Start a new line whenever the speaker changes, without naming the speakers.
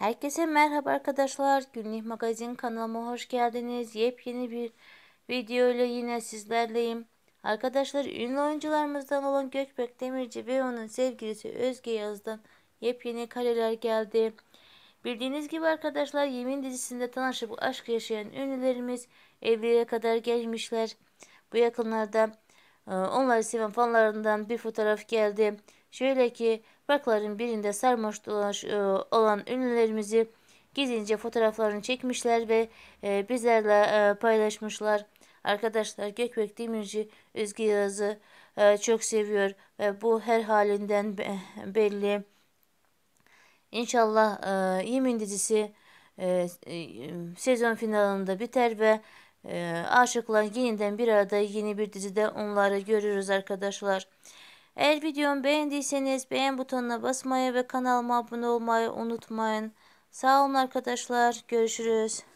Herkese merhaba arkadaşlar. Günlük Magazin kanalıma hoş geldiniz. Yepyeni bir video ile yine sizlerleyim. Arkadaşlar ünlü oyuncularımızdan olan Gökbek Demirci ve onun sevgilisi Özge Yaz'dan yepyeni kareler geldi. Bildiğiniz gibi arkadaşlar Yemin dizisinde tanışıp aşk yaşayan ünlülerimiz evliliğe kadar gelmişler. Bu yakınlarda ee, onları seven fanlarından bir fotoğraf geldi. Şöyle ki parkların birinde sarmaş dolaş e, olan ünlülerimizi gezince fotoğraflarını çekmişler ve e, bizlerle e, paylaşmışlar. Arkadaşlar Gökbek Demirci Özge Yağız'ı çok seviyor ve bu her halinden belli. İnşallah e, Yemin dizisi sezon finalinde biter ve e, aşıklar yeniden bir arada yeni bir dizide onları görürüz arkadaşlar. Eğer videomu beğendiyseniz beğen butonuna basmayı ve kanalıma abone olmayı unutmayın. Sağ olun arkadaşlar. Görüşürüz.